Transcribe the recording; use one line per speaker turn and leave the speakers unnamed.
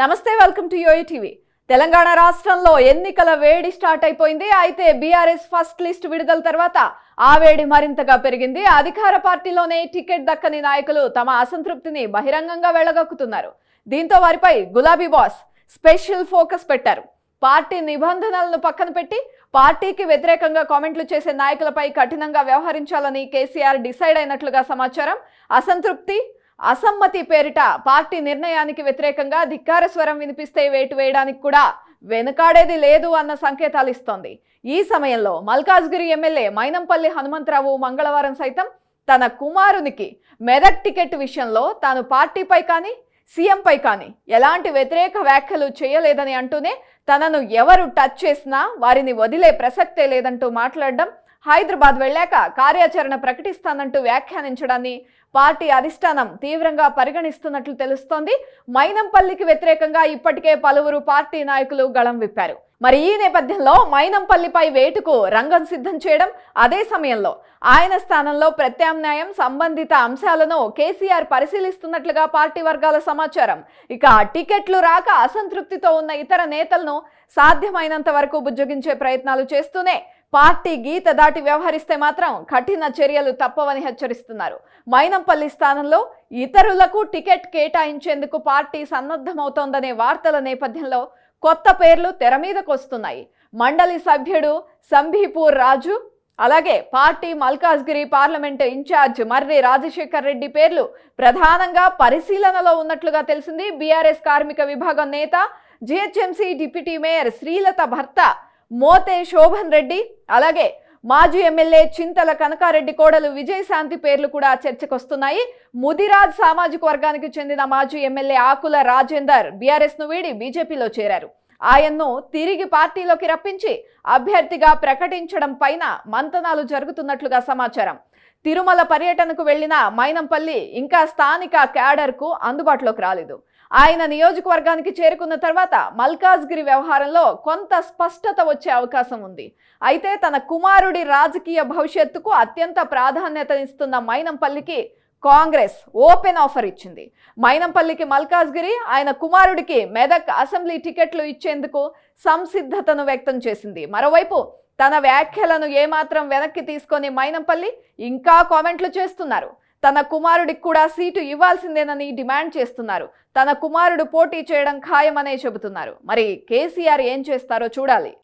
నమస్తే welcome to YOYO TV Telangana రాష్ట్రంలో ఎన్నికల వేడి స్టార్ట్ అయిపోయింది అయితే బీఆర్ఎస్ ఫస్ట్ లిస్ట్ విడుదల తర్వాత ఆ వేడి మరింతగా పెరిగింది అధికార పార్టీలోనే టికెట్ దక్కని నాయకులు తమ అసంతృప్తిని బహిరంగంగా వెళ్ళగక్కుతున్నారు దీంతో వారిపై గులాబీ బాస్ స్పెషల్ ఫోకస్ పెట్టారు పార్టీ నిబంధనలను పక్కన పెట్టి పార్టీకి వ్యతిరేకంగా కామెంట్లు చేసే నాయకులపై కఠినంగా వ్యవహరించాలని కేసీఆర్ డిసైడ్ అయినట్లుగా సమాచారం అసంతృప్తి అసమ్మతి పేరిట పార్టీ నిర్ణయానికి వ్యతిరేకంగా ధిక్కార స్వరం వినిపిస్తే వేటు వేయడానికి కూడా వెనుకాడేది లేదు అన్న సంకేతాలు ఇస్తోంది ఈ సమయంలో మల్కాజ్గిరి ఎమ్మెల్యే మైనంపల్లి హనుమంతరావు మంగళవారం సైతం తన కుమారునికి మెదక్ టికెట్ విషయంలో తాను పార్టీపై కానీ సీఎంపై కానీ ఎలాంటి వ్యతిరేక వ్యాఖ్యలు చేయలేదని అంటూనే తనను ఎవరు టచ్ చేసినా వారిని వదిలే ప్రసక్తే లేదంటూ మాట్లాడడం హైదరాబాద్ వెళ్లాక కార్యాచరణ ప్రకటిస్తానంటూ వ్యాఖ్యానించడాన్ని పార్టీ అధిష్టానం తీవ్రంగా పరిగణిస్తున్నట్లు తెలుస్తోంది మైనంపల్లికి వ్యతిరేకంగా ఇప్పటికే పలువురు పార్టీ నాయకులు గళం విప్పారు మరి ఈ నేపథ్యంలో మైనంపల్లిపై వేటుకు రంగం సిద్ధం చేయడం అదే సమయంలో ఆయన స్థానంలో ప్రత్యామ్నాయం సంబంధిత అంశాలను కేసీఆర్ పరిశీలిస్తున్నట్లుగా పార్టీ వర్గాల సమాచారం ఇక టికెట్లు రాక అసంతృప్తితో ఉన్న ఇతర నేతలను సాధ్యమైనంత వరకు బుజ్జగించే ప్రయత్నాలు చేస్తూనే పార్టీ గీత దాటి వ్యవహరిస్తే మాత్రం కఠిన చర్యలు తప్పవని హెచ్చరిస్తున్నారు మైనంపల్లి స్థానంలో ఇతరులకు టికెట్ కేటాయించేందుకు పార్టీ సన్నద్ధమవుతోందనే వార్తల నేపథ్యంలో కొత్త పేర్లు తెర మీదకు వస్తున్నాయి మండలి సభ్యుడు సంభీపూర్ రాజు అలాగే party Malkajgiri parliament incharge Marri Rajasekhar Reddy పేర్లు ప్రధానంగా పరిశీలనలో ఉన్నట్లుగా తెలిసింది బీఆర్ఎస్ కార్మిక విభాగం నేత జిహెచ్ఎంసీ డిప్యూటీ మేయర్ శ్రీలత భర్త మోతే శోభన్ రెడ్డి అలాగే మాజీ ఎమ్మెల్యే చింతల కనకారెడ్డి కోడలు విజయశాంతి పేర్లు కూడా చర్చకొస్తున్నాయి ముదిరాజ్ సామాజిక వర్గానికి చెందిన మాజీ ఎమ్మెల్యే ఆకుల రాజేందర్ బీఆర్ఎస్ను వీడి బీజేపీలో చేరారు ఆయన్ను తిరిగి పార్టీలోకి రప్పించి అభ్యర్థిగా ప్రకటించడం పైన మంతనాలు జరుగుతున్నట్లుగా సమాచారం తిరుమల పర్యటనకు వెళ్లిన మైనంపల్లి ఇంకా స్థానిక క్యాడర్కు అందుబాటులోకి రాలేదు ఆయన నియోజకవర్గానికి చేరుకున్న తర్వాత మల్కాజ్గిరి వ్యవహారంలో కొంత స్పష్టత వచ్చే అవకాశం ఉంది అయితే తన కుమారుడి రాజకీయ భవిష్యత్తుకు అత్యంత ప్రాధాన్యతనిస్తున్న మైనంపల్లికి కాంగ్రెస్ ఓపెన్ ఆఫర్ ఇచ్చింది మైనంపల్లికి మల్కాజ్గిరి ఆయన కుమారుడికి మెదక్ అసెంబ్లీ టికెట్లు ఇచ్చేందుకు సంసిద్ధతను వ్యక్తం చేసింది మరోవైపు తన వ్యాఖ్యలను ఏమాత్రం వెనక్కి తీసుకొని మైనంపల్లి ఇంకా కామెంట్లు చేస్తున్నారు తన కుమారుడికి కూడా సీటు ఇవ్వాల్సిందేనని డిమాండ్ చేస్తున్నారు తన కుమారుడు పోటీ చేయడం ఖాయమనే చెబుతున్నారు మరి కేసీఆర్ ఏం చేస్తారో చూడాలి